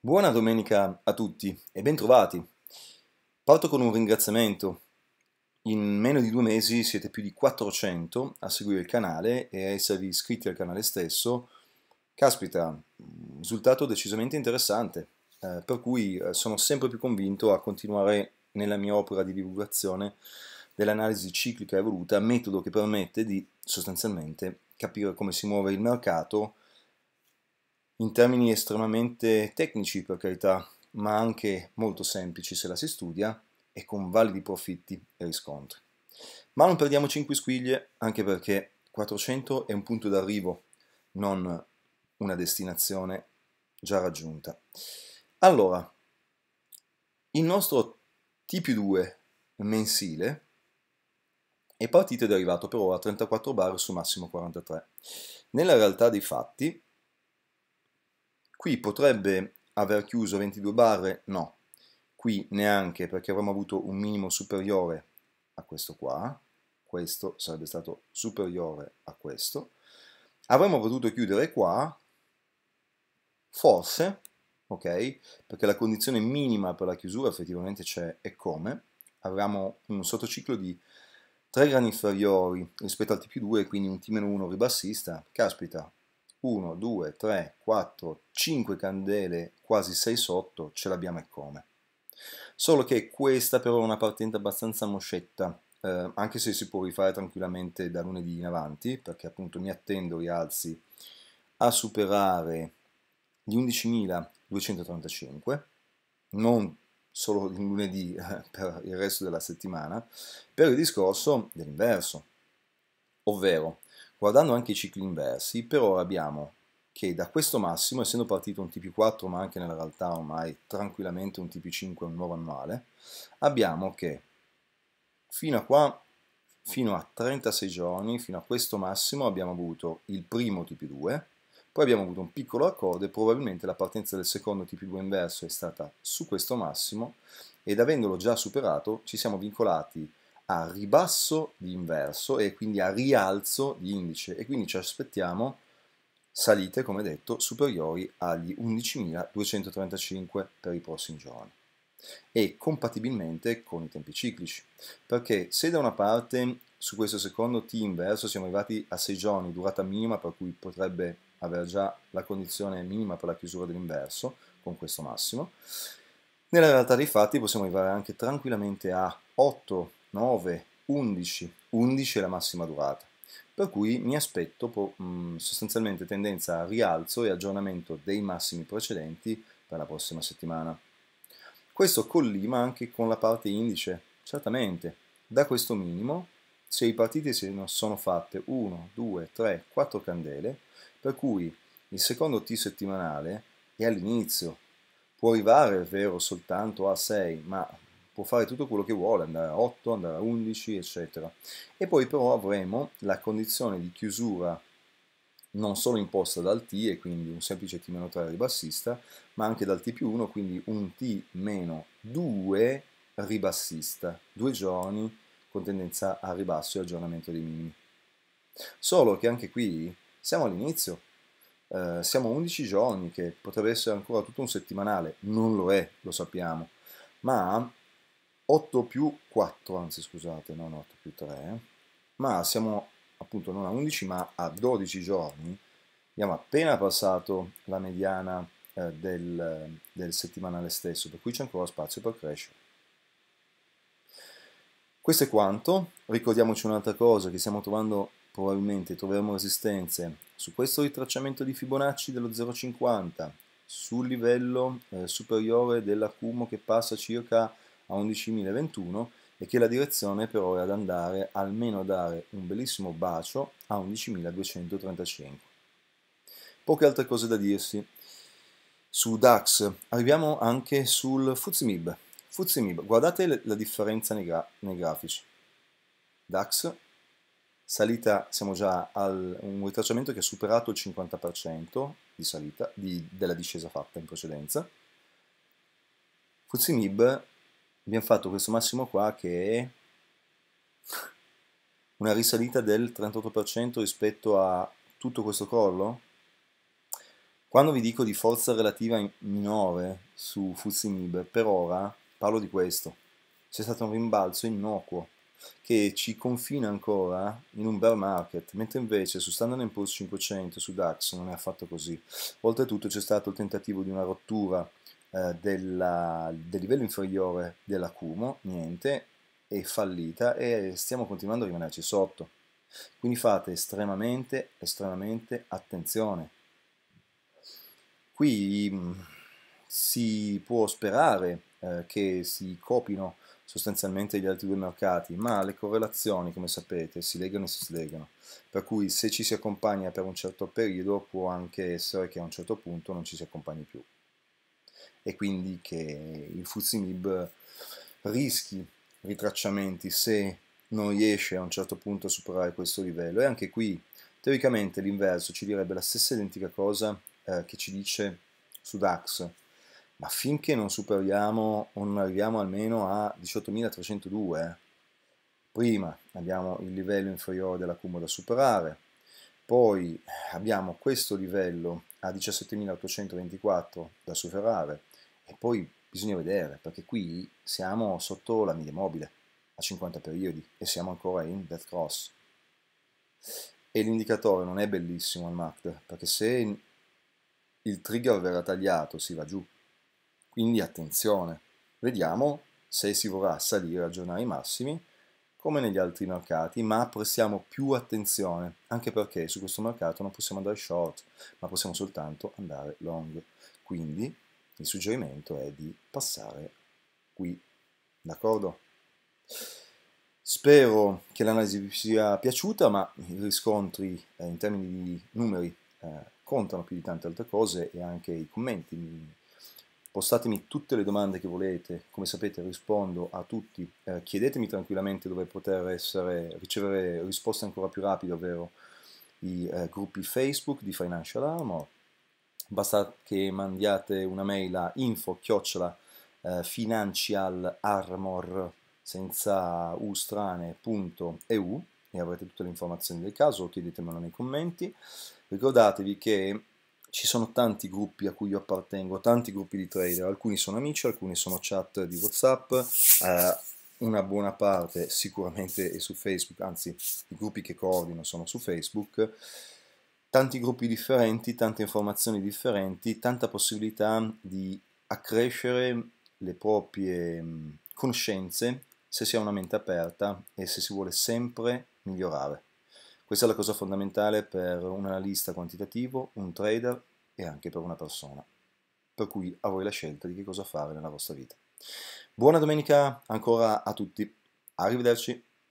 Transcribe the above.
Buona domenica a tutti e bentrovati. Parto con un ringraziamento. In meno di due mesi siete più di 400 a seguire il canale e a esservi iscritti al canale stesso. Caspita, risultato decisamente interessante, eh, per cui eh, sono sempre più convinto a continuare nella mia opera di divulgazione dell'analisi ciclica evoluta, metodo che permette di sostanzialmente capire come si muove il mercato, in termini estremamente tecnici per carità, ma anche molto semplici se la si studia e con validi profitti e riscontri. Ma non perdiamo 5 squiglie anche perché 400 è un punto d'arrivo, non una destinazione già raggiunta. Allora, il nostro T 2 mensile è partito ed è arrivato però a 34 bar su massimo 43. Nella realtà dei fatti, Qui potrebbe aver chiuso 22 barre? No. Qui neanche perché avremmo avuto un minimo superiore a questo qua. Questo sarebbe stato superiore a questo. Avremmo potuto chiudere qua, forse, ok? Perché la condizione minima per la chiusura effettivamente c'è e come. Avremo un sottociclo di 3 grani inferiori rispetto al T più 2, quindi un T-1 ribassista. Caspita, 1, 2, 3, 4, 5 candele, quasi 6 sotto, ce l'abbiamo e come. Solo che questa però è una partenza abbastanza moscetta, eh, anche se si può rifare tranquillamente da lunedì in avanti, perché appunto mi attendo rialzi a superare gli 11.235, non solo il lunedì per il resto della settimana, per il discorso dell'inverso, ovvero Guardando anche i cicli inversi, per ora abbiamo che da questo massimo, essendo partito un TP4, ma anche nella realtà ormai tranquillamente un TP5 un nuovo annuale, abbiamo che fino a qua, fino a 36 giorni, fino a questo massimo, abbiamo avuto il primo TP2, poi abbiamo avuto un piccolo accordo e probabilmente la partenza del secondo TP2 inverso è stata su questo massimo ed avendolo già superato ci siamo vincolati a ribasso di inverso e quindi a rialzo di indice e quindi ci aspettiamo salite, come detto, superiori agli 11.235 per i prossimi giorni e compatibilmente con i tempi ciclici, perché se da una parte su questo secondo T inverso siamo arrivati a 6 giorni, durata minima per cui potrebbe avere già la condizione minima per la chiusura dell'inverso con questo massimo, nella realtà dei fatti possiamo arrivare anche tranquillamente a 8 9, 11, 11 è la massima durata. Per cui mi aspetto mm, sostanzialmente tendenza a rialzo e aggiornamento dei massimi precedenti per la prossima settimana. Questo collima anche con la parte indice, certamente. Da questo minimo, se i partiti sono fatte 1, 2, 3, 4 candele, per cui il secondo T settimanale è all'inizio, può arrivare, è vero, soltanto a 6, ma può fare tutto quello che vuole, andare a 8, andare a 11, eccetera. E poi però avremo la condizione di chiusura non solo imposta dal T, e quindi un semplice T-3 ribassista, ma anche dal T più 1, quindi un T-2 ribassista, due giorni con tendenza a ribasso e aggiornamento dei minimi. Solo che anche qui siamo all'inizio, eh, siamo 11 giorni, che potrebbe essere ancora tutto un settimanale, non lo è, lo sappiamo, ma 8 più 4, anzi scusate, non 8 più 3, eh. ma siamo appunto non a 11 ma a 12 giorni, abbiamo appena passato la mediana eh, del, del settimanale stesso, per cui c'è ancora spazio per crescere. Questo è quanto, ricordiamoci un'altra cosa che stiamo trovando probabilmente, troveremo resistenze su questo ritracciamento di Fibonacci dello 0,50, sul livello eh, superiore dell'accumo che passa circa a 11.021 e che la direzione è per ora ad andare almeno a dare un bellissimo bacio a 11.235. Poche altre cose da dirsi. Su DAX arriviamo anche sul FUZIMIB. FUZIMIB, guardate la differenza nei, gra nei grafici. DAX salita, siamo già a un ritracciamento che ha superato il 50% di salita, di, della discesa fatta in precedenza. FUZIMIB abbiamo fatto questo massimo qua che è una risalita del 38% rispetto a tutto questo crollo. Quando vi dico di forza relativa minore su Nib, per ora parlo di questo. C'è stato un rimbalzo innocuo che ci confina ancora in un bear market, mentre invece su Standard Poor's 500 su DAX non è affatto così. Oltretutto c'è stato il tentativo di una rottura eh, della, del livello inferiore dell'accumo, niente, è fallita e stiamo continuando a rimanerci sotto. Quindi fate estremamente, estremamente attenzione. Qui mm, si può sperare eh, che si copino sostanzialmente gli altri due mercati, ma le correlazioni, come sapete, si legano e si slegano. Per cui se ci si accompagna per un certo periodo può anche essere che a un certo punto non ci si accompagni più e quindi che il Fuzimib rischi ritracciamenti se non riesce a un certo punto a superare questo livello. E anche qui, teoricamente, l'inverso ci direbbe la stessa identica cosa eh, che ci dice su DAX. Ma finché non superiamo o non arriviamo almeno a 18.302, prima abbiamo il livello inferiore dell'accumulo da superare, poi abbiamo questo livello a 17.824 da superare, e poi bisogna vedere, perché qui siamo sotto la media mobile a 50 periodi e siamo ancora in death cross. E l'indicatore non è bellissimo al MACD, perché se il trigger verrà tagliato si va giù. Quindi attenzione, vediamo se si vorrà salire, aggiornare i massimi, come negli altri mercati, ma prestiamo più attenzione, anche perché su questo mercato non possiamo andare short, ma possiamo soltanto andare long. Quindi il suggerimento è di passare qui, d'accordo? Spero che l'analisi vi sia piaciuta, ma i riscontri eh, in termini di numeri eh, contano più di tante altre cose e anche i commenti. Postatemi tutte le domande che volete, come sapete rispondo a tutti, eh, chiedetemi tranquillamente dove poter essere, ricevere risposte ancora più rapide, ovvero i eh, gruppi Facebook di Financial Armor, basta che mandiate una mail a info chiocciola eh, financialarmor senza ustrane.eu e avrete tutte le informazioni del caso, chiedetemelo nei commenti. Ricordatevi che ci sono tanti gruppi a cui io appartengo, tanti gruppi di trader, alcuni sono amici, alcuni sono chat di Whatsapp, eh, una buona parte sicuramente è su Facebook, anzi i gruppi che coordino sono su Facebook tanti gruppi differenti, tante informazioni differenti, tanta possibilità di accrescere le proprie mm, conoscenze se si ha una mente aperta e se si vuole sempre migliorare. Questa è la cosa fondamentale per un analista quantitativo, un trader e anche per una persona. Per cui a voi la scelta di che cosa fare nella vostra vita. Buona domenica ancora a tutti. Arrivederci.